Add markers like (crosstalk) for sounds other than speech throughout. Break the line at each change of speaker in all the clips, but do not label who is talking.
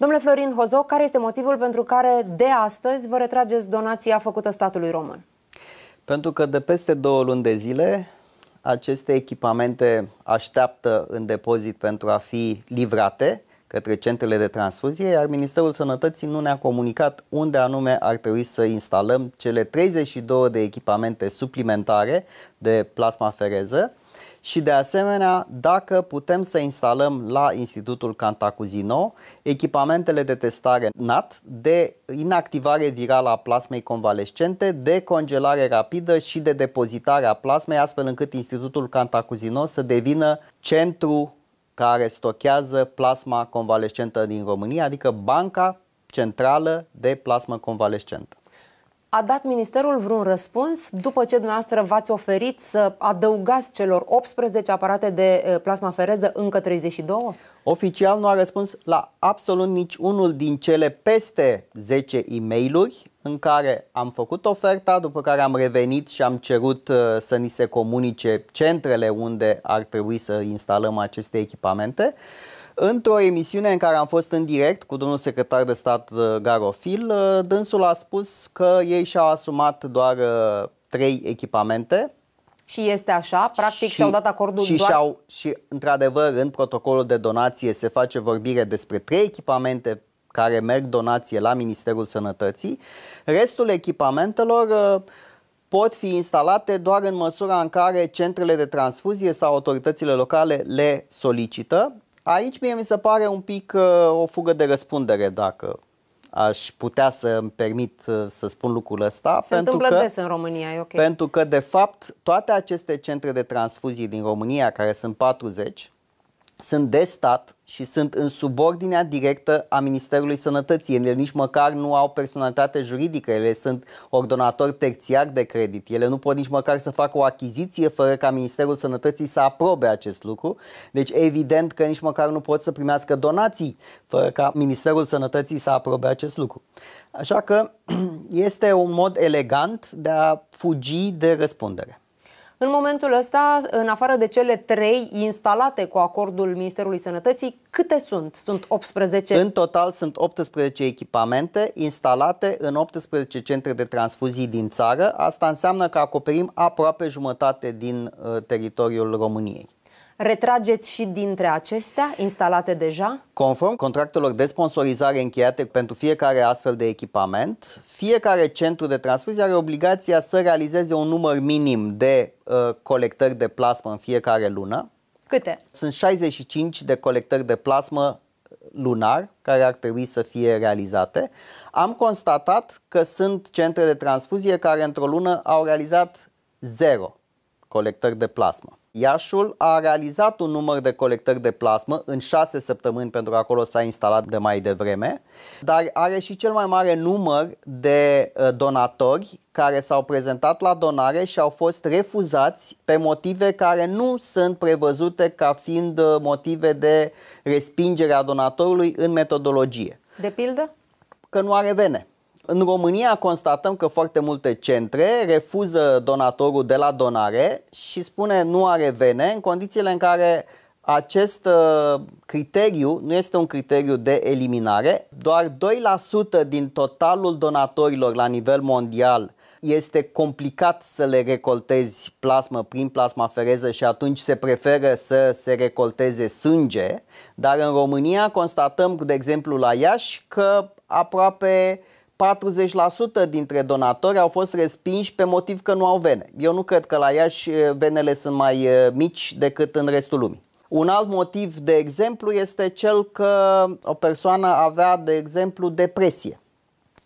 Domnule Florin Hozo, care este motivul pentru care de astăzi vă retrageți donația făcută statului român?
Pentru că de peste două luni de zile aceste echipamente așteaptă în depozit pentru a fi livrate către centrele de transfuzie, iar Ministerul Sănătății nu ne-a comunicat unde anume ar trebui să instalăm cele 32 de echipamente suplimentare de plasma fereză, și de asemenea dacă putem să instalăm la Institutul Cantacuzino echipamentele de testare NAT de inactivare virală a plasmei convalescente, de congelare rapidă și de depozitare a plasmei, astfel încât Institutul Cantacuzino să devină centru care stochează plasma convalescentă din România, adică Banca Centrală de Plasmă Convalescentă.
A dat Ministerul vreun răspuns după ce dumneavoastră v-ați oferit să adăugați celor 18 aparate de eh, plasma fereză încă 32?
Oficial nu a răspuns la absolut nici unul din cele peste 10 e mail în care am făcut oferta, după care am revenit și am cerut eh, să ni se comunice centrele unde ar trebui să instalăm aceste echipamente. Într-o emisiune în care am fost în direct cu domnul secretar de stat uh, Garofil, uh, dânsul a spus că ei și-au asumat doar uh, trei echipamente.
Și este așa, practic și, și-au dat acordul și doar... Și-au,
și, într-adevăr, în protocolul de donație se face vorbire despre trei echipamente care merg donație la Ministerul Sănătății. Restul echipamentelor pot fi instalate doar în măsura în care centrele de transfuzie sau autoritățile locale le solicită. Aici mie mi se pare un pic uh, o fugă de răspundere dacă aș putea să îmi permit uh, să spun lucrul ăsta. Se pentru întâmplă că, des în
România, e ok. Pentru
că, de fapt, toate aceste centre de transfuzii din România, care sunt 40, sunt de stat și sunt în subordinea directă a Ministerului Sănătății. Ele nici măcar nu au personalitate juridică, ele sunt ordonatori terțiar de credit. Ele nu pot nici măcar să facă o achiziție fără ca Ministerul Sănătății să aprobe acest lucru. Deci evident că nici măcar nu pot să primească donații fără ca Ministerul Sănătății să aprobe acest lucru. Așa că (clears throat) este un mod elegant de a fugi de răspundere.
În momentul ăsta, în afară de cele trei instalate cu acordul Ministerului Sănătății, câte sunt? Sunt 18? În
total sunt 18 echipamente instalate în 18 centre de transfuzii din țară. Asta înseamnă că acoperim aproape jumătate din uh, teritoriul României
retrageți și dintre acestea instalate deja?
Conform contractelor de sponsorizare încheiate pentru fiecare astfel de echipament, fiecare centru de transfuzie are obligația să realizeze un număr minim de uh, colectări de plasmă în fiecare lună. Câte? Sunt 65 de colectări de plasmă uh, lunar care ar trebui să fie realizate. Am constatat că sunt centre de transfuzie care într-o lună au realizat zero colectări de plasmă. Iașul a realizat un număr de colectări de plasmă în 6 săptămâni pentru că acolo s-a instalat de mai devreme, dar are și cel mai mare număr de uh, donatori care s-au prezentat la donare și au fost refuzați pe motive care nu sunt prevăzute ca fiind uh, motive de respingere a donatorului în metodologie. De pildă? Că nu are vene în România constatăm că foarte multe centre refuză donatorul de la donare și spune nu are vene în condițiile în care acest uh, criteriu nu este un criteriu de eliminare. Doar 2% din totalul donatorilor la nivel mondial este complicat să le recoltezi plasmă prin plasma fereză și atunci se preferă să se recolteze sânge, dar în România constatăm, de exemplu la Iași, că aproape 40% dintre donatori au fost respinși pe motiv că nu au vene. Eu nu cred că la Iași eh, venele sunt mai eh, mici decât în restul lumii. Un alt motiv, de exemplu, este cel că o persoană avea, de exemplu, depresie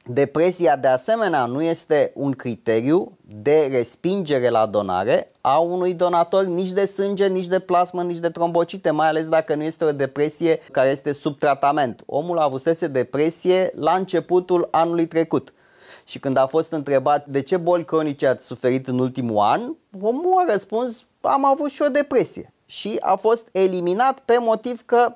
Depresia de asemenea nu este un criteriu de respingere la donare a unui donator nici de sânge, nici de plasmă, nici de trombocite, mai ales dacă nu este o depresie care este sub tratament. Omul avusese depresie la începutul anului trecut. Și când a fost întrebat de ce boli cronice ați suferit în ultimul an, omul a răspuns am avut și o depresie
și a fost eliminat pe motiv că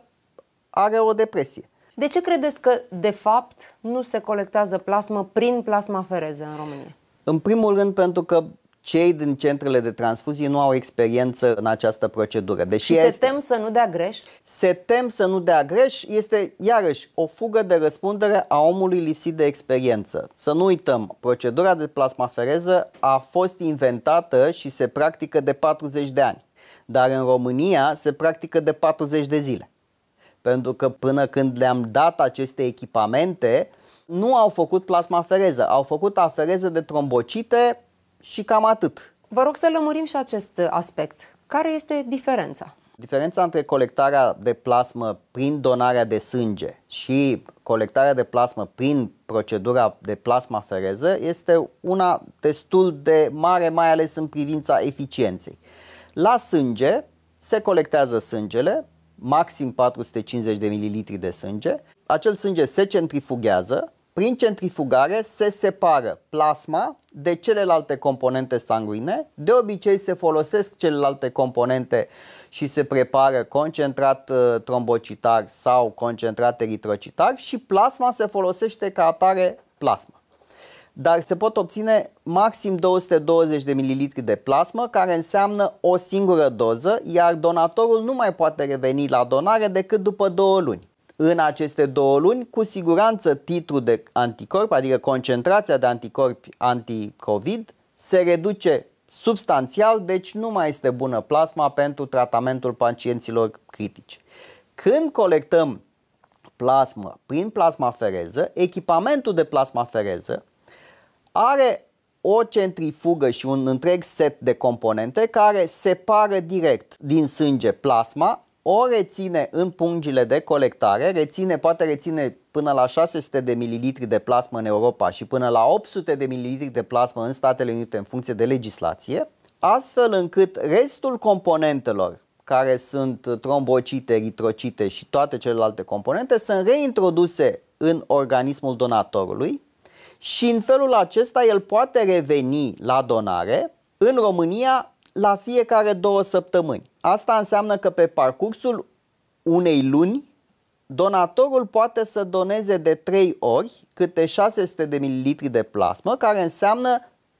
are o depresie. De ce credeți că, de fapt, nu se colectează plasmă prin plasma fereză în România?
În primul rând pentru că cei din centrele de transfuzie nu au experiență în această procedură. Deși și se este,
tem să nu dea greș?
Se tem să nu dea greș. Este, iarăși, o fugă de răspundere a omului lipsit de experiență. Să nu uităm, procedura de plasmafereză a fost inventată și se practică de 40 de ani. Dar în România se practică de 40 de zile pentru că până când le-am dat aceste echipamente, nu au făcut plasmafereză, au făcut afereză de trombocite
și cam atât. Vă rog să lămurim și acest aspect. Care este diferența?
Diferența între colectarea de plasmă prin donarea de sânge și colectarea de plasmă prin procedura de plasmafereză este una destul de mare, mai ales în privința eficienței. La sânge se colectează sângele, maxim 450 de mililitri de sânge. Acel sânge se centrifugează, prin centrifugare se separă plasma de celelalte componente sanguine. De obicei se folosesc celelalte componente și se prepară concentrat uh, trombocitar sau concentrat eritrocitar și plasma se folosește ca atare plasma dar se pot obține maxim 220 de ml de plasmă, care înseamnă o singură doză, iar donatorul nu mai poate reveni la donare decât după două luni. În aceste două luni, cu siguranță titlul de anticorp, adică concentrația de anticorpi anti-COVID, se reduce substanțial, deci nu mai este bună plasma pentru tratamentul pacienților critici. Când colectăm plasmă prin plasmafereză, echipamentul de plasmafereză are o centrifugă și un întreg set de componente care separă direct din sânge plasma, o reține în pungile de colectare, reține, poate reține până la 600 de mililitri de plasmă în Europa și până la 800 de mililitri de plasmă în Statele Unite în funcție de legislație, astfel încât restul componentelor care sunt trombocite, eritrocite și toate celelalte componente sunt reintroduse în organismul donatorului, și în felul acesta el poate reveni la donare în România la fiecare două săptămâni. Asta înseamnă că pe parcursul unei luni, donatorul poate să doneze de 3 ori câte 600 de mililitri de plasmă, care înseamnă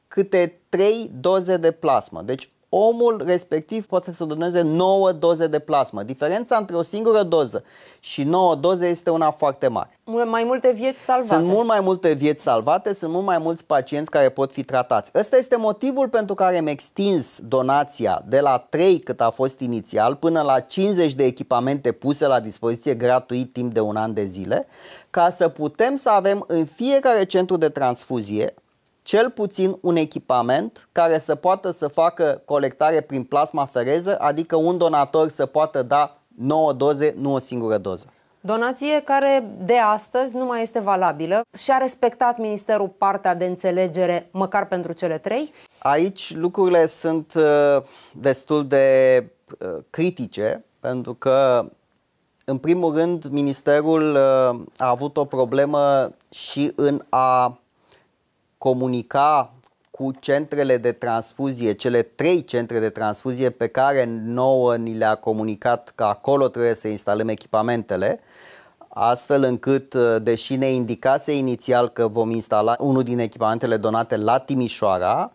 câte 3 doze de plasmă. Deci omul respectiv poate să doneze 9 doze de plasmă. Diferența între o singură doză și 9 doze este una foarte mare.
mai multe vieți salvate. Sunt
mult mai multe vieți salvate, sunt mult mai mulți pacienți care pot fi tratați. Ăsta este motivul pentru care am extins donația de la 3 cât a fost inițial până la 50 de echipamente puse la dispoziție gratuit timp de un an de zile, ca să putem să avem în fiecare centru de transfuzie cel puțin un echipament care să poată să facă colectare prin plasma fereză, adică un donator să poată da 9 doze, nu o singură doză.
Donație care de astăzi nu mai este valabilă și a respectat Ministerul partea de înțelegere, măcar pentru cele trei?
Aici lucrurile sunt uh, destul de uh, critice, pentru că, în primul rând, Ministerul uh, a avut o problemă și în a comunica cu centrele de transfuzie, cele trei centre de transfuzie pe care nouă ni le-a comunicat că acolo trebuie să instalăm echipamentele, astfel încât, uh, deși ne indicase inițial că vom instala unul din echipamentele donate la Timișoara,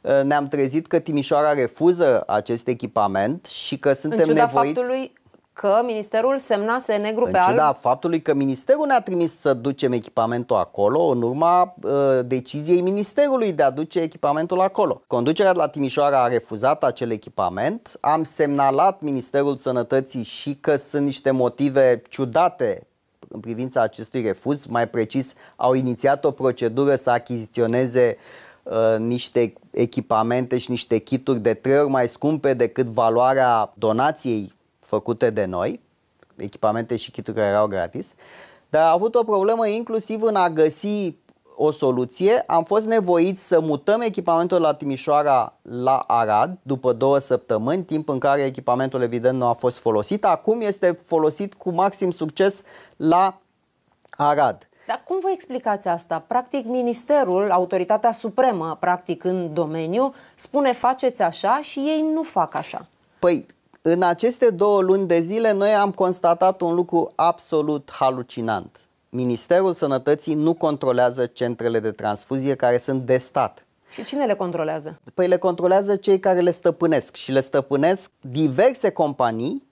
uh, ne-am trezit că Timișoara refuză acest echipament și că suntem în ciuda nevoiți... Faptului
că ministerul semnase negru în pe alb. Da,
faptului că ministerul ne-a trimis să ducem echipamentul acolo în urma uh, deciziei ministerului de a duce echipamentul acolo. Conducerea de la Timișoara a refuzat acel echipament. Am semnalat Ministerul Sănătății și că sunt niște motive ciudate în privința acestui refuz. Mai precis, au inițiat o procedură să achiziționeze uh, niște echipamente și niște kituri de trei ori mai scumpe decât valoarea donației făcute de noi, echipamente și kituri care erau gratis, dar a avut o problemă inclusiv în a găsi o soluție. Am fost nevoiți să mutăm echipamentul la Timișoara la Arad după două săptămâni, timp în care echipamentul evident nu a fost folosit. Acum este folosit cu maxim succes la Arad.
Dar cum vă explicați asta? Practic, Ministerul, Autoritatea Supremă, practic, în domeniu, spune faceți așa și ei nu fac așa.
Păi, în aceste două luni de zile noi am constatat un lucru absolut halucinant. Ministerul Sănătății nu controlează centrele de transfuzie care sunt de stat.
Și cine le controlează?
Păi le controlează cei care le stăpânesc și le stăpânesc diverse companii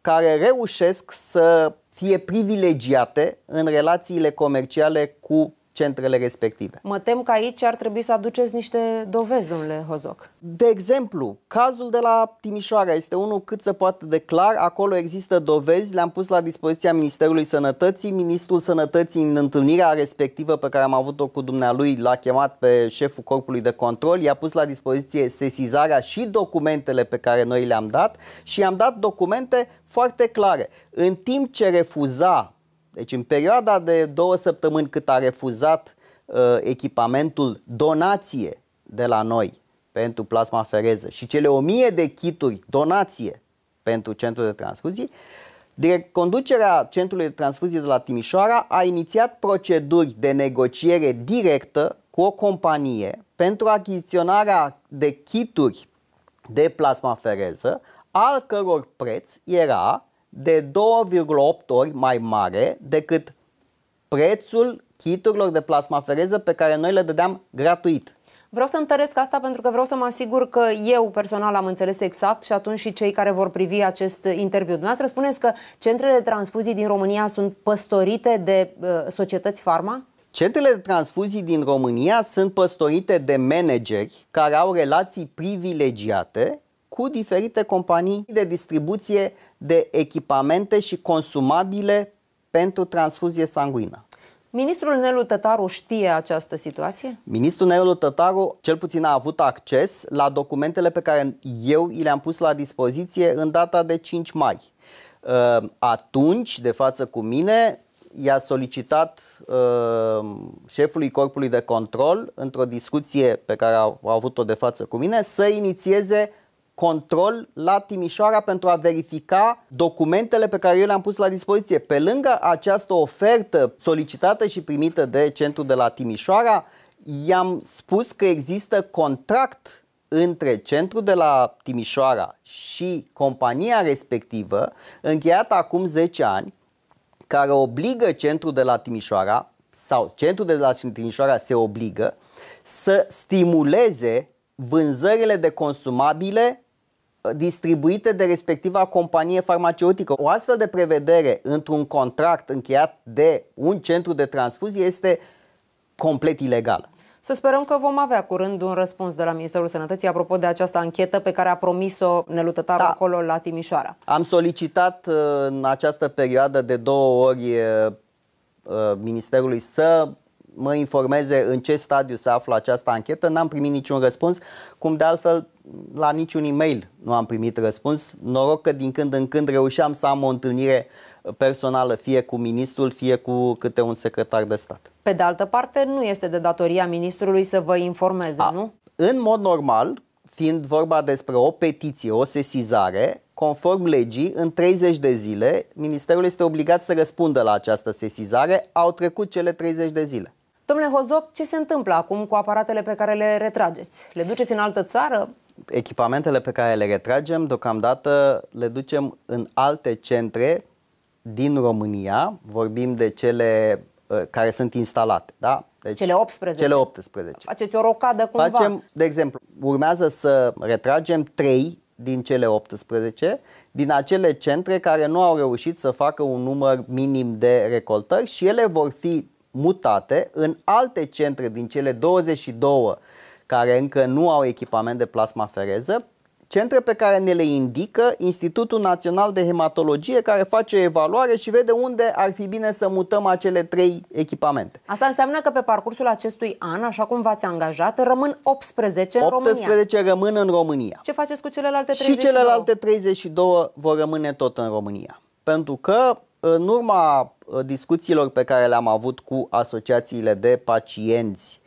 care reușesc să fie privilegiate în relațiile comerciale cu centrele respective.
Mă tem că aici ar trebui să aduceți niște dovezi, domnule Hozoc. De exemplu,
cazul de la Timișoara este unul cât se poate de clar. Acolo există dovezi, le-am pus la dispoziția Ministerului Sănătății. Ministrul Sănătății, în întâlnirea respectivă pe care am avut-o cu dumnealui, l-a chemat pe șeful corpului de control, i-a pus la dispoziție sesizarea și documentele pe care noi le-am dat și i-am dat documente foarte clare. În timp ce refuza deci în perioada de două săptămâni cât a refuzat uh, echipamentul donație de la noi pentru plasma fereză și cele 1000 de kituri donație pentru centrul de transfuzii, Direct, conducerea centrului de transfuzie de la Timișoara a inițiat proceduri de negociere directă cu o companie pentru achiziționarea de kituri de plasma fereză, al căror preț era de 2,8 ori mai mare decât prețul chiturilor de plasmafereză pe care noi le dădeam gratuit.
Vreau să întăresc asta pentru că vreau să mă asigur că eu personal am înțeles exact și atunci și cei care vor privi acest interviu. Dumneavoastră spuneți că centrele de transfuzii din România sunt păstorite de uh, societăți farma?
Centrele de transfuzii din România sunt păstorite de manageri care au relații privilegiate cu diferite companii de distribuție de echipamente și consumabile pentru transfuzie sanguină.
Ministrul Nelu Tătaru știe această situație?
Ministrul Nelu Tătaru cel puțin a avut acces la documentele pe care eu i le-am pus la dispoziție în data de 5 mai. Uh, atunci, de față cu mine, i-a solicitat uh, șefului Corpului de Control, într-o discuție pe care a avut-o de față cu mine, să inițieze control la Timișoara pentru a verifica documentele pe care eu le-am pus la dispoziție. Pe lângă această ofertă solicitată și primită de centru de la Timișoara, i-am spus că există contract între centrul de la Timișoara și compania respectivă, încheiat acum 10 ani, care obligă centrul de la Timișoara sau centrul de la Timișoara se obligă să stimuleze vânzările de consumabile distribuite de respectiva companie farmaceutică. O astfel de prevedere într-un contract încheiat de un centru de transfuzie este complet ilegală.
Să sperăm că vom avea curând un răspuns de la Ministerul Sănătății apropo de această anchetă pe care a promis-o nelutătarul da. acolo la Timișoara.
Am solicitat uh, în această perioadă de două ori uh, uh, Ministerului să mă informeze în ce stadiu se află această anchetă, n-am primit niciun răspuns, cum de altfel la niciun e-mail nu am primit răspuns. Noroc că din când în când reușeam să am o întâlnire personală, fie cu ministrul, fie cu câte un secretar de stat.
Pe de altă parte, nu este de datoria ministrului să vă informeze, A, nu?
În mod normal, fiind vorba despre o petiție, o sesizare, conform legii, în 30 de zile, ministerul este obligat să răspundă la această sesizare. Au trecut cele 30 de zile.
Domnule Hozoc, ce se întâmplă acum cu aparatele pe care le retrageți? Le duceți în altă țară?
Echipamentele pe care le retragem, deocamdată le ducem în alte centre din România, vorbim de cele uh, care sunt instalate, da? Deci, cele 18. Cele 18.
Faceți o rocadă
cumva. Facem, de exemplu, urmează să retragem 3 din cele 18, din acele centre care nu au reușit să facă un număr minim de recoltări și ele vor fi mutate în alte centre din cele 22 care încă nu au echipament de plasma fereză, centre pe care ne le indică Institutul Național de Hematologie care face o evaluare și vede unde ar fi bine să mutăm acele trei echipamente.
Asta înseamnă că pe parcursul acestui an, așa cum v-ați angajat, rămân 18 în 18 România.
18 rămân în România.
Ce faceți cu celelalte 32? Și celelalte
32 vor rămâne tot în România. Pentru că în urma uh, discuțiilor pe care le-am avut cu asociațiile de pacienți,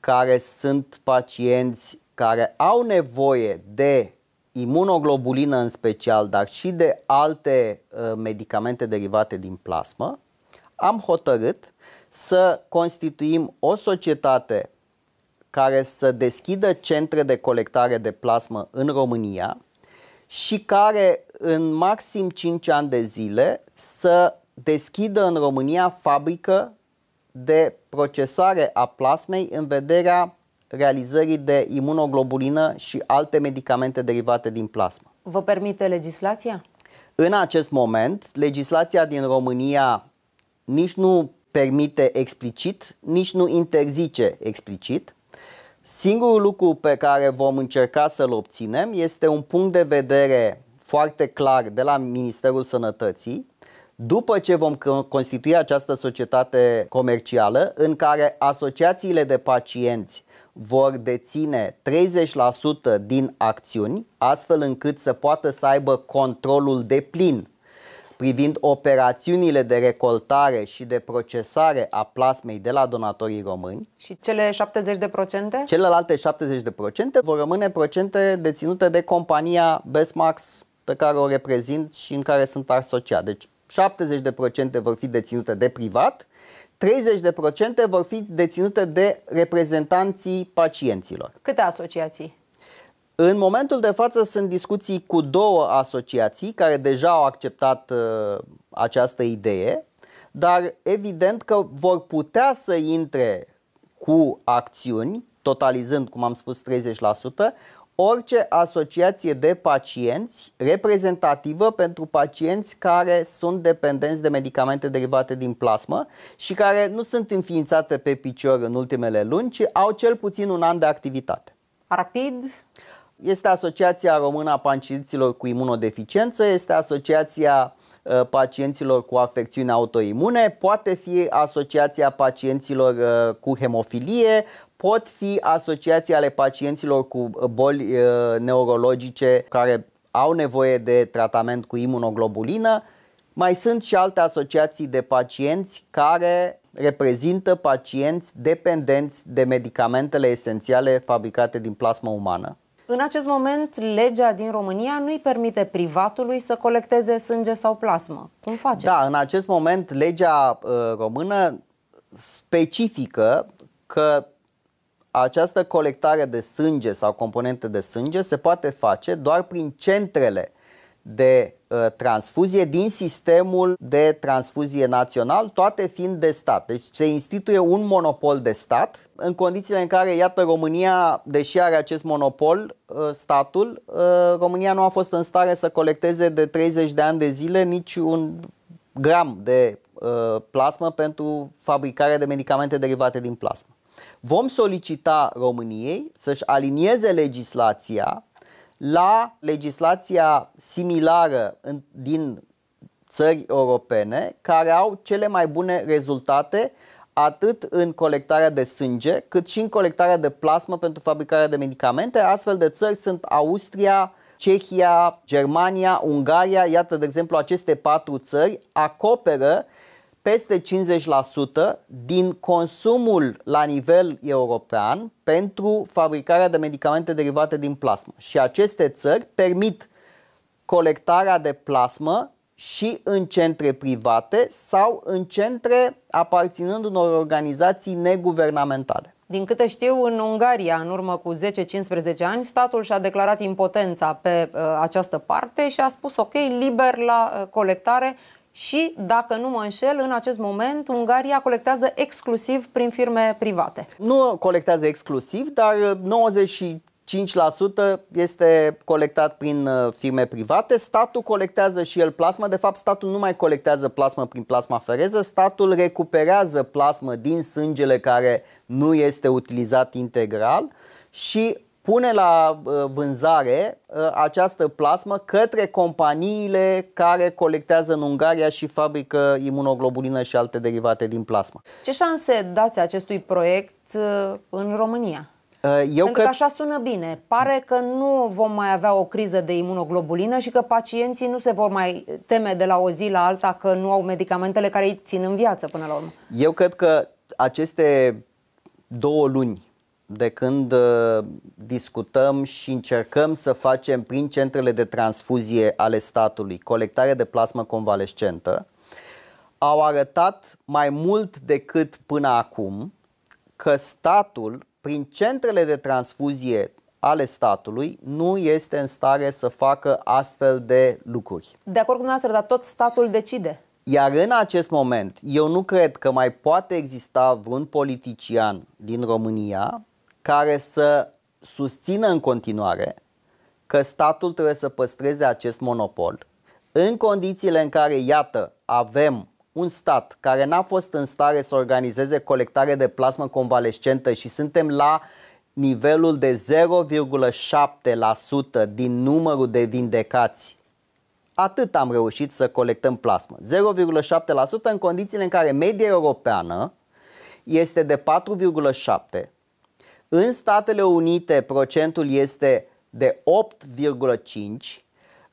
care sunt pacienți care au nevoie de imunoglobulină în special, dar și de alte uh, medicamente derivate din plasmă, am hotărât să constituim o societate care să deschidă centre de colectare de plasmă în România și care în maxim 5 ani de zile să deschidă în România fabrică de procesare a plasmei în vederea realizării de imunoglobulină și alte medicamente derivate din plasmă.
Vă permite legislația?
În acest moment, legislația din România nici nu permite explicit, nici nu interzice explicit. Singurul lucru pe care vom încerca să-l obținem este un punct de vedere foarte clar de la Ministerul Sănătății după ce vom constitui această societate comercială în care asociațiile de pacienți vor deține 30% din acțiuni, astfel încât să poată să aibă controlul de plin privind operațiunile de recoltare și de procesare a plasmei de la donatorii români. Și
cele 70%? de procente?
Celelalte 70% de procente vor rămâne procente deținute de compania Bestmax pe care o reprezint și în care sunt asociat. Deci 70% vor fi deținute de privat, 30% vor fi deținute de reprezentanții pacienților.
Câte asociații?
În momentul de față sunt discuții cu două asociații care deja au acceptat uh, această idee, dar evident că vor putea să intre cu acțiuni, totalizând, cum am spus, 30%, orice asociație de pacienți reprezentativă pentru pacienți care sunt dependenți de medicamente derivate din plasmă și care nu sunt înființate pe picior în ultimele luni, ci au cel puțin un an de activitate. Rapid? Este Asociația Română a pacienților cu Imunodeficiență, este Asociația ă, pacienților cu afecțiuni autoimune, poate fi asociația pacienților ă, cu hemofilie, pot fi asociații ale pacienților cu uh, boli uh, neurologice care au nevoie de tratament cu imunoglobulină. Mai sunt și alte asociații de pacienți care reprezintă pacienți dependenți de medicamentele esențiale fabricate din plasmă umană.
În acest moment, legea din România nu îi permite privatului să colecteze sânge sau plasmă. Cum face? Da,
în acest moment, legea uh, română specifică că această colectare de sânge sau componente de sânge se poate face doar prin centrele de uh, transfuzie din sistemul de transfuzie național, toate fiind de stat. Deci se instituie un monopol de stat în condițiile în care, iată, România, deși are acest monopol, uh, statul, uh, România nu a fost în stare să colecteze de 30 de ani de zile nici un gram de uh, plasmă pentru fabricarea de medicamente derivate din plasmă. Vom solicita României să-și alinieze legislația la legislația similară din țări europene care au cele mai bune rezultate atât în colectarea de sânge, cât și în colectarea de plasmă pentru fabricarea de medicamente. Astfel de țări sunt Austria, Cehia, Germania, Ungaria, iată de exemplu aceste patru țări acoperă peste 50% din consumul la nivel european pentru fabricarea de medicamente derivate din plasmă. Și aceste țări permit colectarea de plasmă și în centre private sau în centre aparținând unor organizații neguvernamentale.
Din câte știu, în Ungaria, în urmă cu 10-15 ani, statul și-a declarat impotența pe uh, această parte și a spus ok, liber la uh, colectare și, dacă nu mă înșel, în acest moment Ungaria colectează exclusiv prin firme private.
Nu colectează exclusiv, dar 95% uh, este colectat prin uh, firme private. Statul colectează și el plasmă. De fapt, statul nu mai colectează plasmă prin plasma fereză. Statul recuperează plasmă din sângele care nu este utilizat integral și pune la uh, vânzare uh, această plasmă către companiile care colectează în Ungaria și fabrică imunoglobulină și alte derivate din plasmă.
Ce șanse dați acestui proiect uh, în România?
Eu Pentru că... că așa
sună bine. Pare că nu vom mai avea o criză de imunoglobulină și că pacienții nu se vor mai teme de la o zi la alta că nu au medicamentele care îi țin în viață până la urmă.
Eu cred că aceste două luni de când uh, discutăm și încercăm să facem prin centrele de transfuzie ale statului colectarea de plasmă convalescentă, au arătat mai mult decât până acum că statul, prin centrele de transfuzie ale statului, nu este în stare să facă astfel de lucruri.
De acord cu dumneavoastră, dar tot statul decide.
Iar în acest moment, eu nu cred că mai poate exista vreun politician din România care să susțină în continuare că statul trebuie să păstreze acest monopol în condițiile în care, iată, avem un stat care n-a fost în stare să organizeze colectare de plasmă convalescentă și suntem la nivelul de 0,7% din numărul de vindecați. Atât am reușit să colectăm plasmă. 0,7% în condițiile în care media europeană este de 4,7%, în Statele Unite procentul este de 8,5,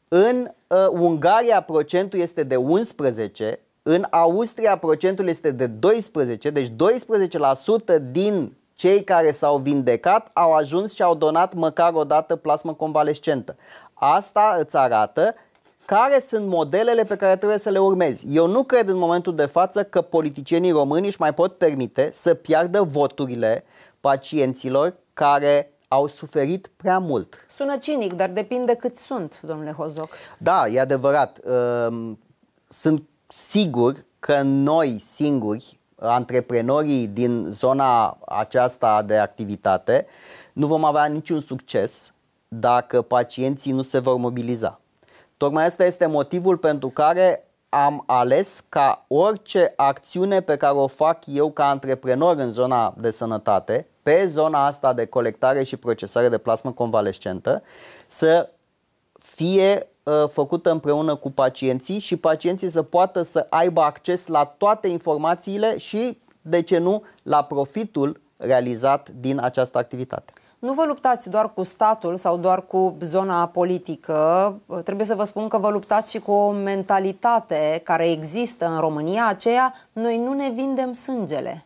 în uh, Ungaria procentul este de 11, în Austria procentul este de 12, deci 12% din cei care s-au vindecat au ajuns și au donat măcar o dată plasmă convalescentă. Asta îți arată care sunt modelele pe care trebuie să le urmezi. Eu nu cred în momentul de față că politicienii români își mai pot permite să piardă voturile pacienților care au suferit prea mult.
Sună cinic, dar depinde cât sunt, domnule Hozoc.
Da, e adevărat. Ehm, sunt sigur că noi singuri, antreprenorii din zona aceasta de activitate, nu vom avea niciun succes dacă pacienții nu se vor mobiliza. Tocmai asta este motivul pentru care am ales ca orice acțiune pe care o fac eu ca antreprenor în zona de sănătate, pe zona asta de colectare și procesare de plasmă convalescentă să fie uh, făcută împreună cu pacienții și pacienții să poată să aibă acces la toate informațiile și, de ce nu, la profitul realizat din această activitate
nu vă luptați doar cu statul sau doar cu zona politică. Trebuie să vă spun că vă luptați și cu o mentalitate care există în România, aceea noi nu ne vindem sângele.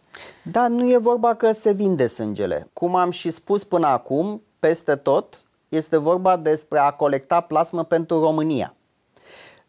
Da, nu e vorba că se vinde sângele. Cum am și spus până acum, peste tot, este vorba despre a colecta plasmă pentru România.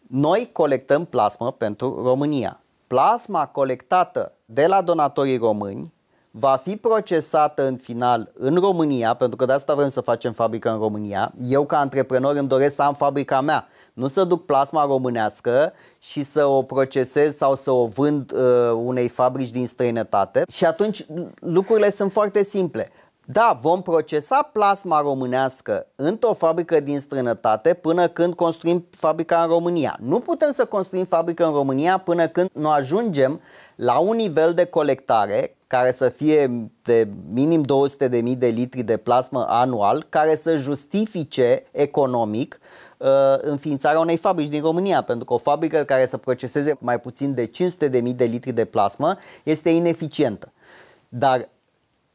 Noi colectăm plasmă pentru România. Plasma colectată de la donatorii români va fi procesată în final în România, pentru că de asta vrem să facem fabrică în România. Eu ca antreprenor îmi doresc să am fabrica mea, nu să duc plasma românească și să o procesez sau să o vând uh, unei fabrici din străinătate. Și atunci lucrurile sunt foarte simple. Da, vom procesa plasma românească într-o fabrică din străinătate până când construim fabrica în România. Nu putem să construim fabrică în România până când nu ajungem la un nivel de colectare care să fie de minim 200.000 de litri de plasmă anual, care să justifice economic uh, înființarea unei fabrici din România, pentru că o fabrică care să proceseze mai puțin de 500.000 de litri de plasmă este ineficientă. Dar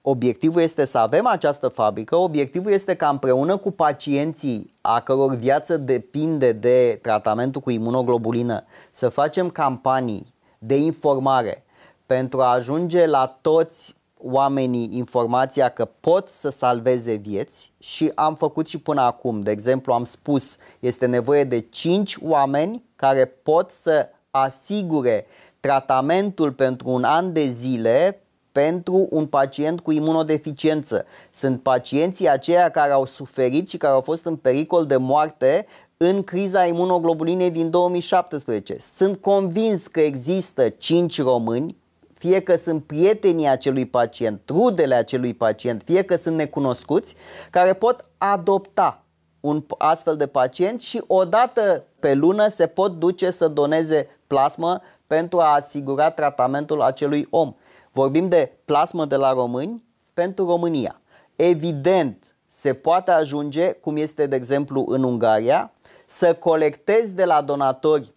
Obiectivul este să avem această fabrică, obiectivul este ca împreună cu pacienții a căror viață depinde de tratamentul cu imunoglobulină să facem campanii de informare pentru a ajunge la toți oamenii informația că pot să salveze vieți și am făcut și până acum. De exemplu, am spus, este nevoie de 5 oameni care pot să asigure tratamentul pentru un an de zile pentru un pacient cu imunodeficiență. Sunt pacienții aceia care au suferit și care au fost în pericol de moarte în criza imunoglobulinei din 2017. Sunt convins că există 5 români, fie că sunt prietenii acelui pacient, trudele acelui pacient, fie că sunt necunoscuți, care pot adopta un astfel de pacient și odată pe lună se pot duce să doneze plasmă pentru a asigura tratamentul acelui om. Vorbim de plasmă de la români pentru România. Evident, se poate ajunge, cum este de exemplu în Ungaria, să colectezi de la donatori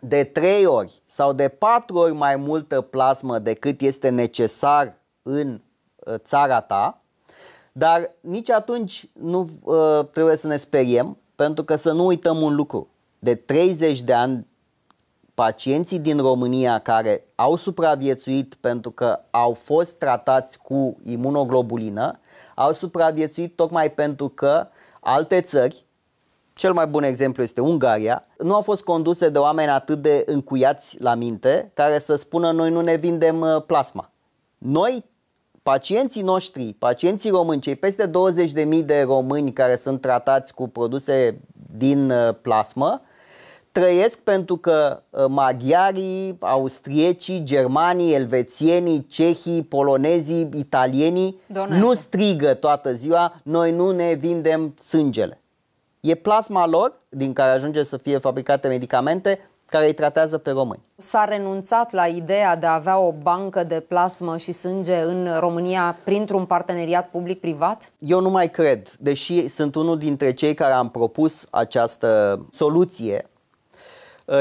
de 3 ori sau de 4 ori mai multă plasmă decât este necesar în uh, țara ta, dar nici atunci nu uh, trebuie să ne speriem, pentru că să nu uităm un lucru. De 30 de ani pacienții din România care au supraviețuit pentru că au fost tratați cu imunoglobulină au supraviețuit tocmai pentru că alte țări, cel mai bun exemplu este Ungaria, nu au fost conduse de oameni atât de încuiați la minte care să spună noi nu ne vindem uh, plasma. Noi, pacienții noștri, pacienții români, cei peste 20.000 de români care sunt tratați cu produse din uh, plasmă, trăiesc pentru că uh, maghiarii, austriecii, germanii, elvețienii, cehii, polonezii, italienii Donate. nu strigă toată ziua, noi nu ne vindem sângele. E plasma lor, din care ajunge să fie fabricate medicamente, care îi tratează pe români.
S-a renunțat la ideea de a avea o bancă de plasmă și sânge în România printr-un parteneriat public-privat?
Eu nu mai cred, deși sunt unul dintre cei care am propus această soluție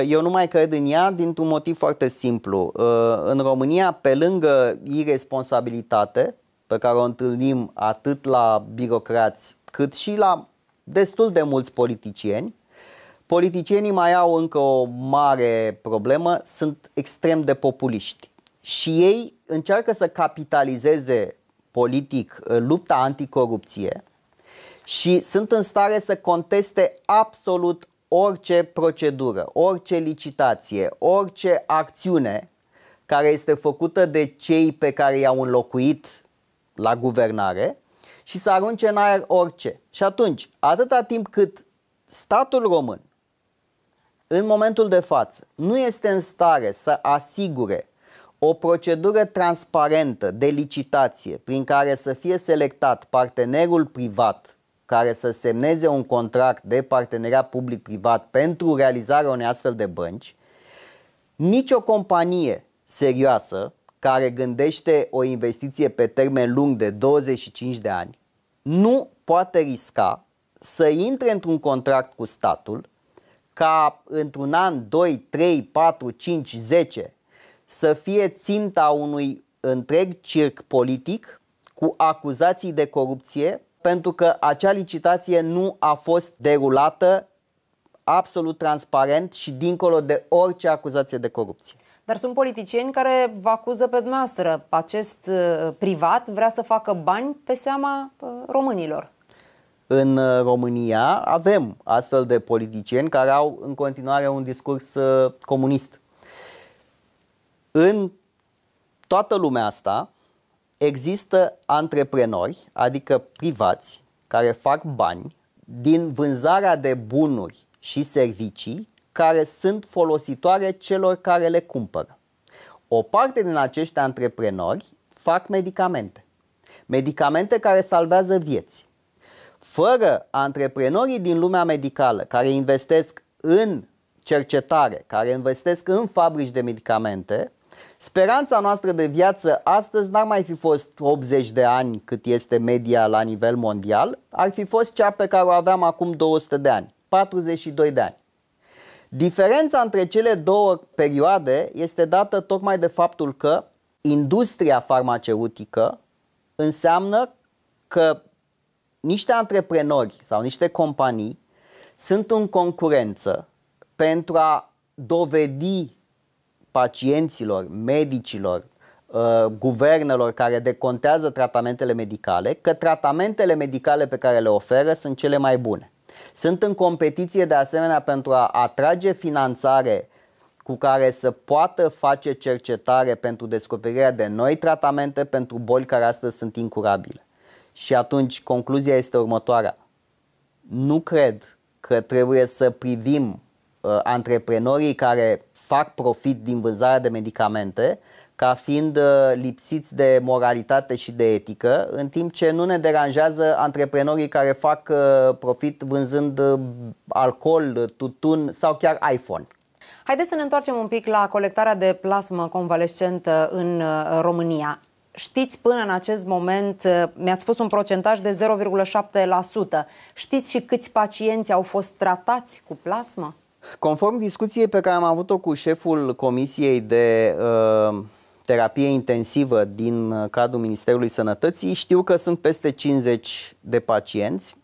eu nu mai cred în ea dintr-un motiv foarte simplu. Uh, în România, pe lângă irresponsabilitate, pe care o întâlnim atât la birocrați, cât și la destul de mulți politicieni, politicienii mai au încă o mare problemă, sunt extrem de populiști. Și ei încearcă să capitalizeze politic uh, lupta anticorupție și sunt în stare să conteste absolut orice procedură, orice licitație, orice acțiune care este făcută de cei pe care i-au înlocuit la guvernare și să arunce în aer orice. Și atunci, atâta timp cât statul român, în momentul de față, nu este în stare să asigure o procedură transparentă de licitație prin care să fie selectat partenerul privat care să semneze un contract de parteneriat public-privat pentru realizarea unei astfel de bănci, nicio companie serioasă care gândește o investiție pe termen lung de 25 de ani nu poate risca să intre într-un contract cu statul ca într-un an, 2, 3, 4, 5, 10 să fie ținta unui întreg circ politic cu acuzații de corupție pentru că acea licitație nu a fost derulată absolut transparent și dincolo de orice acuzație de corupție.
Dar sunt politicieni care vă acuză pe dumneavoastră. Acest uh, privat vrea să facă bani pe seama uh, românilor.
În uh, România avem astfel de politicieni care au în continuare un discurs comunist. În toată lumea asta, există antreprenori, adică privați, care fac bani din vânzarea de bunuri și servicii care sunt folositoare celor care le cumpără. O parte din acești antreprenori fac medicamente. Medicamente care salvează vieți. Fără antreprenorii din lumea medicală care investesc în cercetare, care investesc în fabrici de medicamente, Speranța noastră de viață astăzi n-ar mai fi fost 80 de ani cât este media la nivel mondial, ar fi fost cea pe care o aveam acum 200 de ani, 42 de ani. Diferența între cele două perioade este dată tocmai de faptul că industria farmaceutică înseamnă că niște antreprenori sau niște companii sunt în concurență pentru a dovedi pacienților, medicilor, uh, guvernelor care decontează tratamentele medicale că tratamentele medicale pe care le oferă sunt cele mai bune. Sunt în competiție de asemenea pentru a atrage finanțare cu care să poată face cercetare pentru descoperirea de noi tratamente pentru boli care astăzi sunt incurabile. Și atunci concluzia este următoarea. Nu cred că trebuie să privim uh, antreprenorii care fac profit din vânzarea de medicamente ca fiind uh, lipsiți de moralitate și de etică, în timp ce nu ne deranjează antreprenorii care fac uh, profit vânzând uh, alcool, tutun sau chiar iPhone.
Haideți să ne întoarcem un pic la colectarea de plasmă convalescentă în România. Știți până în acest moment, mi-ați spus un procentaj de 0,7%. Știți și câți pacienți au fost tratați cu plasmă?
Conform discuției pe care am avut-o cu șeful Comisiei de uh, Terapie Intensivă din uh, cadrul Ministerului Sănătății, știu că sunt peste 50 de pacienți,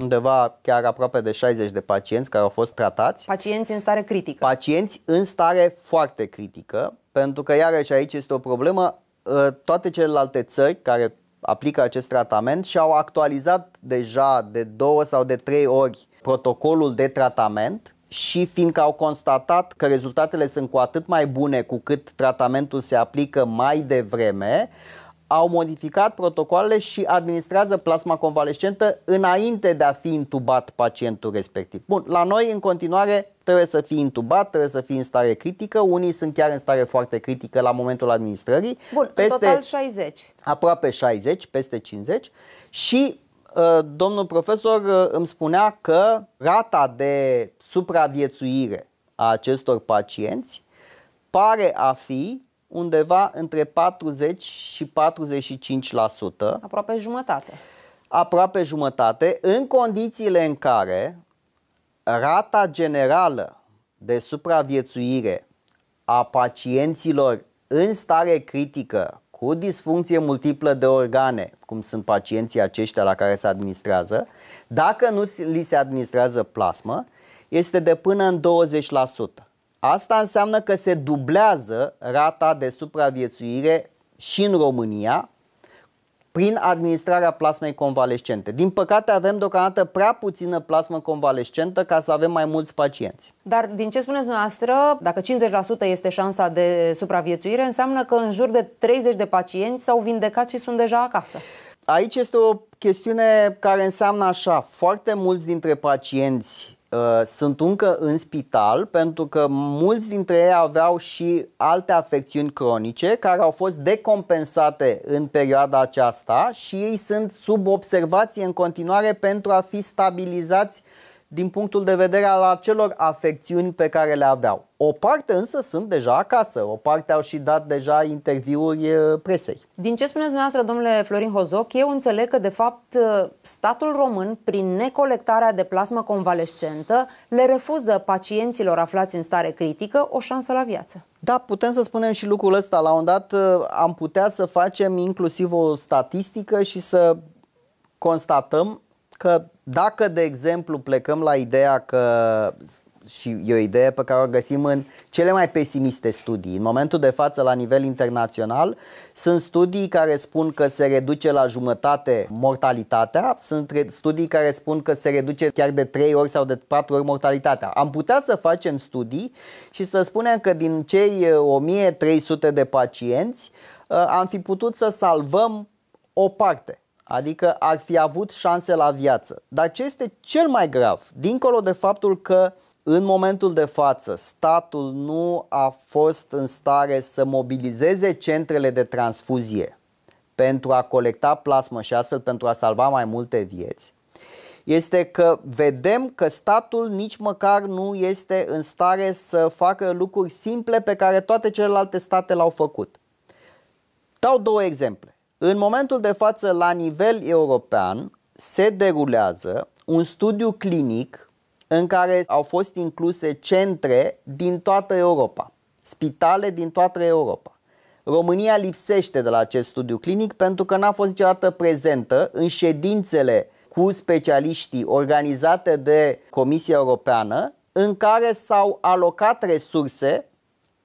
undeva chiar aproape de 60 de pacienți care au fost tratați. Pacienți în stare critică. Pacienți în stare foarte critică, pentru că iarăși aici este o problemă. Uh, toate celelalte țări care aplică acest tratament și au actualizat deja de două sau de trei ori protocolul de tratament și fiindcă au constatat că rezultatele sunt cu atât mai bune cu cât tratamentul se aplică mai devreme, au modificat protocoalele și administrează plasma convalescentă înainte de a fi intubat pacientul respectiv. Bun, la noi în continuare trebuie să fii intubat, trebuie să fii în stare critică, unii sunt chiar în stare foarte critică la momentul administrării. Bun, peste, în total
60.
Aproape 60, peste 50 și Uh, domnul profesor uh, îmi spunea că rata de supraviețuire a acestor pacienți pare a fi undeva între 40 și 45%. Aproape jumătate. Aproape jumătate, în condițiile în care rata generală de supraviețuire a pacienților în stare critică cu disfuncție multiplă de organe, cum sunt pacienții aceștia la care se administrează, dacă nu li se administrează plasmă, este de până în 20%. Asta înseamnă că se dublează rata de supraviețuire și în România prin administrarea plasmei convalescente. Din păcate avem deocamdată prea puțină plasmă convalescentă ca să avem mai mulți pacienți.
Dar din ce spuneți noastră, dacă 50% este șansa de supraviețuire, înseamnă că în jur de 30 de pacienți s-au vindecat și sunt deja acasă. Aici este o chestiune care înseamnă
așa, foarte mulți dintre pacienți Uh, sunt încă în spital pentru că mulți dintre ei aveau și alte afecțiuni cronice care au fost decompensate în perioada aceasta și ei sunt sub observație în continuare pentru a fi stabilizați uh, din punctul de vedere al acelor afecțiuni pe care le aveau. O parte însă sunt deja acasă, o parte au și dat deja interviuri eh,
presei. Din ce spuneți dumneavoastră, domnule Florin Hozoc, eu înțeleg că de fapt eh, statul român, prin necolectarea de plasmă convalescentă, le refuză pacienților aflați în stare critică o șansă la viață.
Da, putem să spunem și lucrul ăsta. La un dat eh, am putea să facem inclusiv o statistică și să constatăm că dacă, de exemplu, plecăm la ideea că și e o idee pe care o găsim în cele mai pesimiste studii. În momentul de față, la nivel internațional, sunt studii care spun că se reduce la jumătate mortalitatea, sunt studii care spun că se reduce chiar de 3 ori sau de 4 ori mortalitatea. Am putea să facem studii și să spunem că din cei 1300 uh, de pacienți uh, am fi putut să salvăm o parte Adică ar fi avut șanse la viață. Dar ce este cel mai grav, dincolo de faptul că în momentul de față statul nu a fost în stare să mobilizeze centrele de transfuzie pentru a colecta plasmă și astfel pentru a salva mai multe vieți, este că vedem că statul nici măcar nu este în stare să facă lucruri simple pe care toate celelalte state l-au făcut. Dau două exemple. În momentul de față, la nivel european, se derulează un studiu clinic în care au fost incluse centre din toată Europa, spitale din toată Europa. România lipsește de la acest studiu clinic pentru că n-a fost niciodată prezentă în ședințele cu specialiștii organizate de Comisia Europeană în care s-au alocat resurse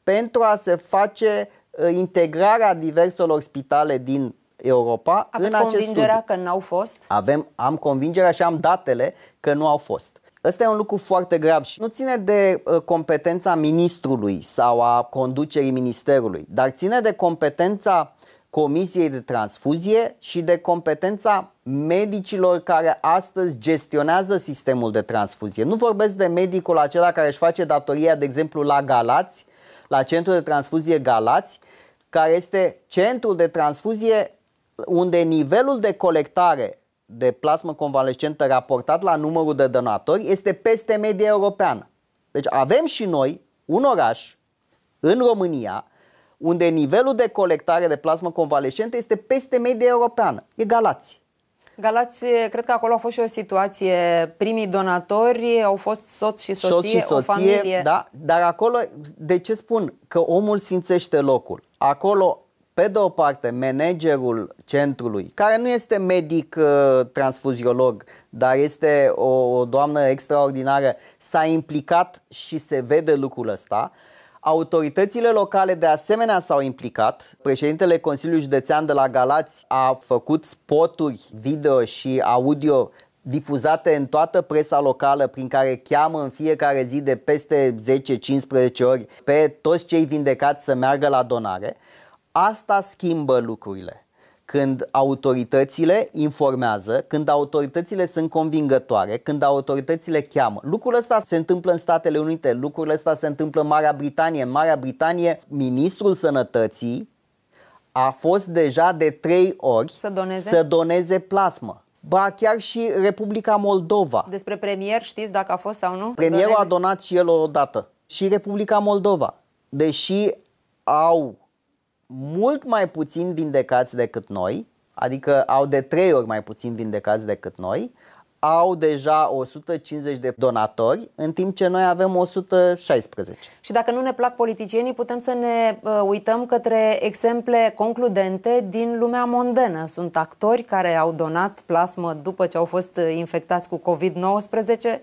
pentru a se face uh, integrarea diverselor spitale din Europa Aveți în acest convingerea
că n-au fost?
Avem, am convingerea și am datele că nu au fost. Ăsta e un lucru foarte grav și nu ține de uh, competența ministrului sau a conducerii ministerului, dar ține de competența Comisiei de Transfuzie și de competența medicilor care astăzi gestionează sistemul de transfuzie. Nu vorbesc de medicul acela care își face datoria, de exemplu, la Galați, la Centrul de Transfuzie Galați, care este centrul de transfuzie unde nivelul de colectare de plasmă convalescentă raportat la numărul de donatori este peste media europeană. Deci avem și noi un oraș în România unde nivelul de colectare de plasmă convalescentă este peste media europeană. E Galați.
Galați, cred că acolo a fost și o situație. Primii donatori au fost soț și soție, soț și soție o familie. Da, dar
acolo, de ce spun? Că omul sfințește locul. Acolo pe de o parte, managerul centrului, care nu este medic uh, transfuziolog, dar este o, doamnă extraordinară, s-a implicat și se vede lucrul ăsta. Autoritățile locale de asemenea s-au implicat. Președintele Consiliului Județean de la Galați a făcut spoturi video și audio difuzate în toată presa locală prin care cheamă în fiecare zi de peste 10-15 ori pe toți cei vindecați să meargă la donare. Asta schimbă lucrurile. Când autoritățile informează, când autoritățile sunt convingătoare, când autoritățile cheamă. Lucrul ăsta se întâmplă în Statele Unite, lucrul ăsta se întâmplă în Marea Britanie. În Marea Britanie, ministrul sănătății a fost deja de trei ori să doneze, să doneze plasmă. Ba chiar și Republica Moldova.
Despre premier știți dacă a fost sau nu? Premierul
a donat și el o dată. Și Republica Moldova. Deși au mult mai puțin vindecați decât noi, adică au de trei ori mai puțin vindecați decât noi, au deja 150 de donatori, în timp ce noi avem 116.
Și dacă nu ne plac politicienii, putem să ne uh, uităm către exemple concludente din lumea mondenă. Sunt actori care au donat plasmă după ce au fost uh, infectați cu COVID-19.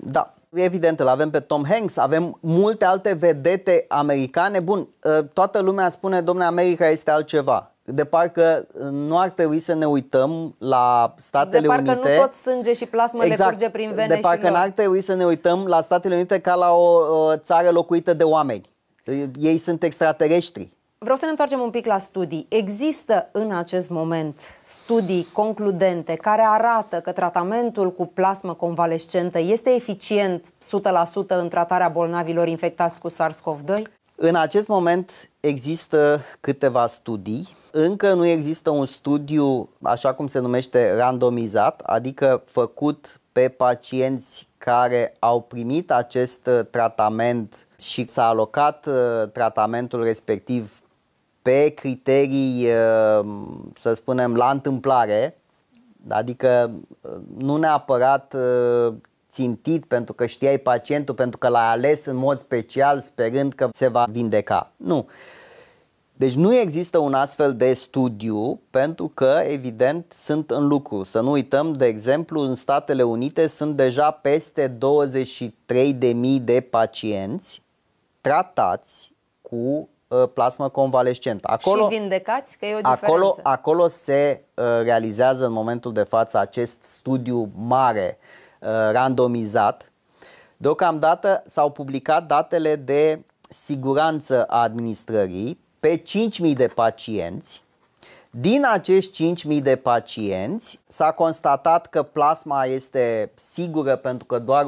Da. Evident, îl avem pe Tom Hanks, avem multe
alte vedete americane. Bun, ă, toată lumea spune, domnule, America este altceva de parcă ă, nu ar trebui să ne uităm la Statele Unite. De parcă Unite. nu tot
sânge și plasmă exact. le curge prin vene De parcă nu ar
trebui să ne uităm la Statele Unite ca la o, o ă, țară locuită de oameni. Ei sunt extraterestri.
Vreau să ne întoarcem un pic la studii. Există în acest moment studii concludente care arată că tratamentul cu plasmă convalescentă este eficient 100% în tratarea bolnavilor infectați cu SARS-CoV-2?
În acest moment există câteva studii. Încă nu există un studiu, așa cum se numește, randomizat, adică făcut pe pacienți care au primit acest tratament și s-a alocat uh, tratamentul respectiv pe criterii, uh, să spunem, la întâmplare, adică uh, nu neapărat uh, țintit pentru că știai pacientul, pentru că l-ai ales în mod special sperând că se va vindeca. Nu. Deci nu există un astfel de studiu pentru că, evident, sunt în lucru. Să nu uităm, de exemplu, în Statele Unite sunt deja peste 23.000 de pacienți tratați cu Uh, plasmă convalescentă. Acolo, și
vindecați că e o diferență. Acolo,
acolo se uh, realizează în momentul de față acest studiu mare, uh, randomizat. Deocamdată s-au publicat datele de siguranță a administrării pe 5.000 de pacienți din acești 5.000 de pacienți s-a constatat că plasma este sigură pentru că doar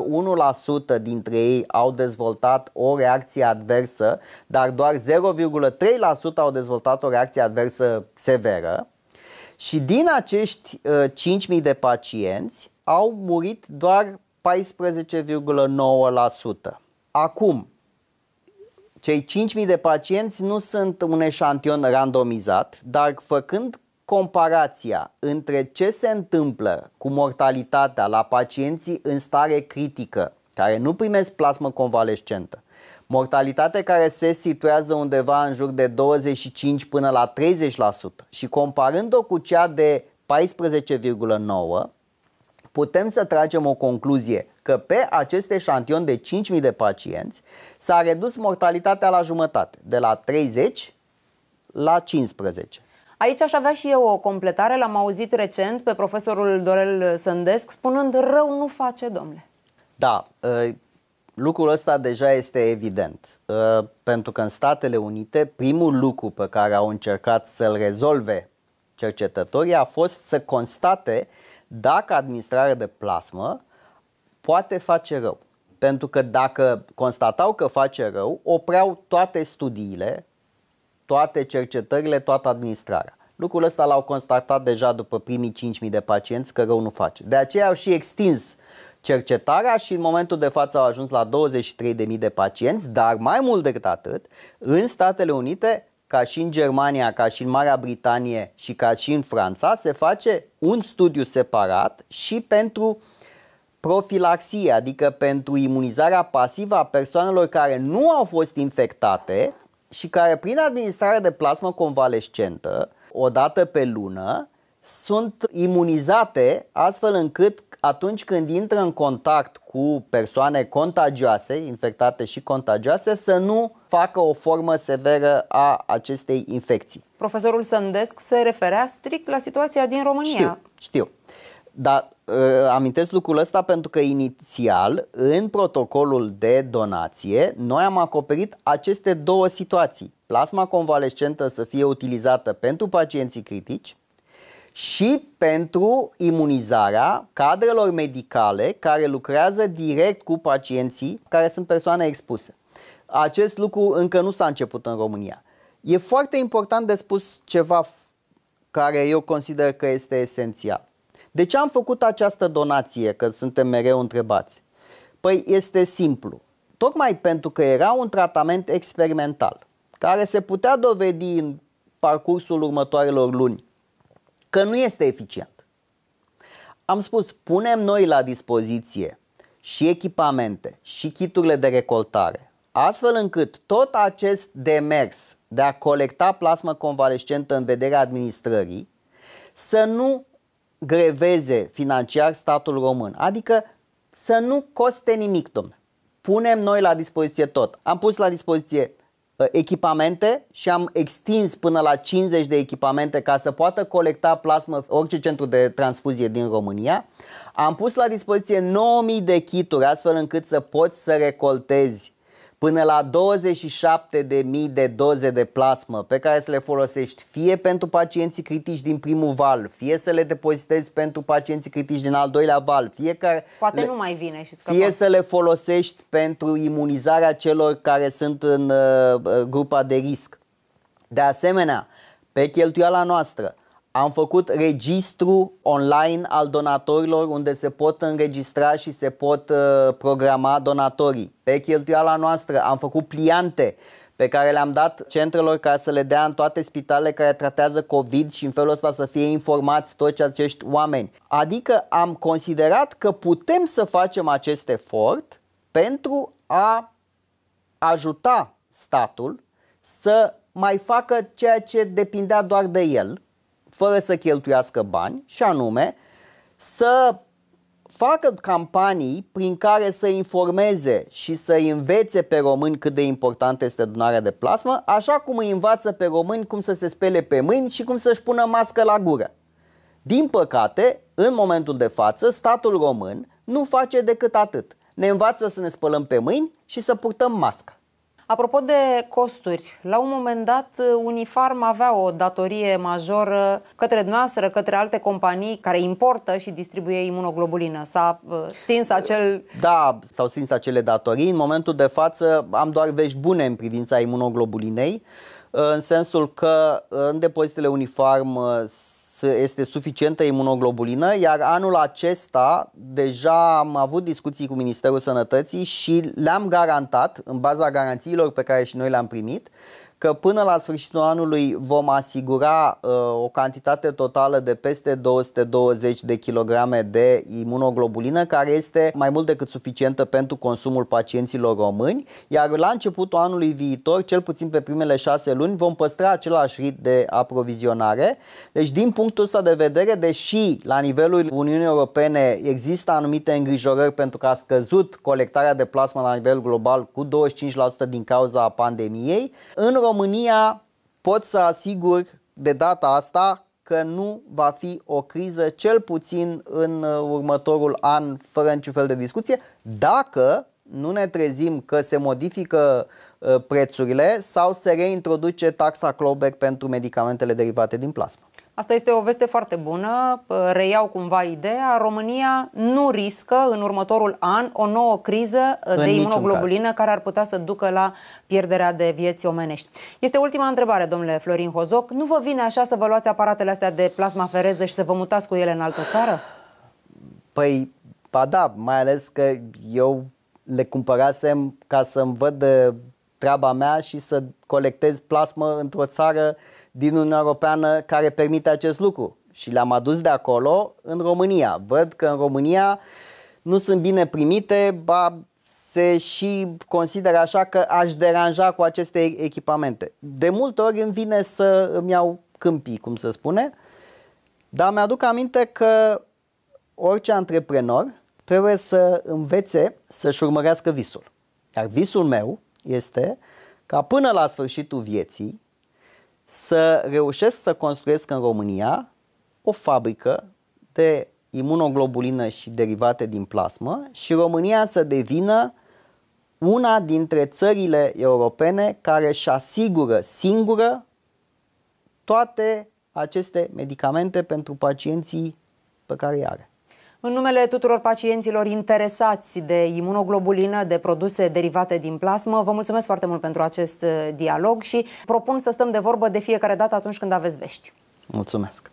1% dintre ei au dezvoltat o reacție adversă, dar doar 0,3% au dezvoltat o reacție adversă severă. Și din acești 5.000 uh, de pacienți au murit doar 14,9%. Acum, cei 5.000 de pacienți nu sunt un eșantion randomizat, dar făcând comparația între ce se întâmplă cu mortalitatea la pacienții în stare critică, care nu primesc plasmă convalescentă, mortalitate care se situează undeva în jur de 25 până la 30% și comparând-o cu cea de 14,9, putem să tragem o concluzie că pe acest eșantion de 5.000 de pacienți s-a redus mortalitatea la jumătate, de la 30 la 15.
Aici aș avea și eu o completare. L-am auzit recent pe profesorul Dorel Sândesc spunând rău nu face, domnule.
Da, ă, lucrul ăsta deja este evident. Ă, pentru că în Statele Unite primul lucru pe care au încercat să-l rezolve cercetătorii a fost să constate dacă administrarea de plasmă poate face rău. Pentru că dacă constatau că face rău, opreau toate studiile, toate cercetările, toată administrarea. Lucrul ăsta l-au constatat deja după primii 5.000 de pacienți că rău nu face. De aceea au și extins cercetarea și în momentul de față au ajuns la 23.000 de pacienți, dar mai mult decât atât, în Statele Unite, ca și în Germania, ca și în Marea Britanie și ca și în Franța, se face un studiu separat și pentru profilaxie, adică pentru imunizarea pasivă a persoanelor care nu au fost infectate și care prin administrare de plasmă convalescentă, o dată pe lună, sunt imunizate astfel încât atunci când intră în contact cu persoane contagioase, infectate și contagioase, să nu facă o formă severă a acestei infecții.
Profesorul Sândesc se referea strict la situația din România. Știu,
știu. Dar amintesc lucrul ăsta pentru că inițial, în protocolul de donație, noi am acoperit aceste două situații. Plasma convalescentă să fie utilizată pentru pacienții critici și pentru imunizarea cadrelor medicale care lucrează direct cu pacienții care sunt persoane expuse. Acest lucru încă nu s-a început în România. E foarte important de spus ceva care eu consider că este esențial. De ce am făcut această donație, că suntem mereu întrebați? Păi este simplu. Tocmai pentru că era un tratament experimental, care se putea dovedi în parcursul următoarelor luni că nu este eficient. Am spus, punem noi la dispoziție și echipamente și chiturile de recoltare, astfel încât tot acest demers de a colecta plasmă convalescentă în vederea administrării să nu greveze financiar statul român. Adică să nu coste nimic, domnule. Punem noi la dispoziție tot. Am pus la dispoziție uh, echipamente și am extins până la 50 de echipamente ca să poată colecta plasmă orice centru de transfuzie din România. Am pus la dispoziție 9000 de kituri astfel încât să poți să recoltezi până la 27.000 de doze de plasmă pe care să le folosești fie pentru pacienții critici din primul val, fie să le depozitezi pentru pacienții critici din al doilea val, fie care poate le, nu
mai vine și scăpă. Fie
să le folosești pentru imunizarea celor care sunt în uh, uh grupa de risc. De asemenea, pe cheltuiala noastră, am făcut registru online al donatorilor unde se pot înregistra și se pot uh, programa donatorii. Pe cheltuiala noastră am făcut pliante pe care le-am dat centrelor ca să le dea în toate spitalele care tratează COVID și în felul ăsta să fie informați toți acești oameni. Adică am considerat că putem să facem acest efort pentru a ajuta statul să mai facă ceea ce depindea doar de el, fără să cheltuiască bani și anume să facă campanii prin care să informeze și să învețe pe români cât de importantă este donarea de plasmă, așa cum îi învață pe români cum să se spele pe mâini și cum să-și pună mască la gură. Din păcate, în momentul de față, statul român
nu face decât atât. Ne învață să ne spălăm pe mâini și să purtăm masca. Apropo de costuri, la un moment dat uh, Unifarm avea o datorie majoră către dumneavoastră, către alte companii care importă și distribuie imunoglobulină. S-a uh,
stins acel... Da, s-au stins acele datorii. În momentul de față am doar vești bune în privința imunoglobulinei, uh, în sensul că în depozitele Unifarm este suficientă imunoglobulină, iar anul acesta deja am avut discuții cu Ministerul Sănătății și le-am garantat, în baza garanțiilor pe care și noi le-am primit, că până la sfârșitul anului vom asigura uh, o cantitate totală de peste 220 de kilograme de imunoglobulină, care este mai mult decât suficientă pentru consumul pacienților români, iar la începutul anului viitor, cel puțin pe primele șase luni, vom păstra același ritm de aprovizionare. Deci, din punctul ăsta de vedere, deși la nivelul Uniunii Europene există anumite îngrijorări pentru că a scăzut colectarea de plasmă la nivel global cu 25% din cauza pandemiei, în România România pot să asigur de data asta că nu va fi o criză cel puțin în uh, următorul an fără niciun fel de discuție dacă nu ne trezim că se modifică uh, prețurile sau se reintroduce taxa clawback pentru medicamentele derivate din plasmă.
Asta este o veste foarte bună, reiau cumva ideea, România nu riscă în următorul an o nouă criză în de imunoglobulină caz. care ar putea să ducă la pierderea de vieți omenești. Este ultima întrebare, domnule Florin Hozoc. Nu vă vine așa să vă luați aparatele astea de plasma fereză și să vă mutați cu ele în altă țară?
Păi, pa da, mai ales că eu le cumpărasem ca să-mi văd uh, treaba mea și să colectez plasmă într-o țară din Uniunea Europeană care permite acest lucru și le-am adus de acolo în România. Văd că în România nu sunt bine primite, ba se și consideră așa că aș deranja cu aceste echipamente. De multe ori îmi vine să îmi iau câmpii, cum se spune, dar mi-aduc aminte că orice antreprenor trebuie să învețe să-și urmărească visul. Iar visul meu este ca până la sfârșitul vieții să reușesc să construiesc în România o fabrică de imunoglobulină și derivate din plasmă și România să devină una dintre țările europene care își asigură singură toate aceste medicamente pentru pacienții pe care îi are.
În numele tuturor pacienților interesați de imunoglobulină, de produse derivate din plasmă, vă mulțumesc foarte mult pentru acest uh, dialog și propun să stăm de vorbă de fiecare dată atunci când aveți vești. Mulțumesc!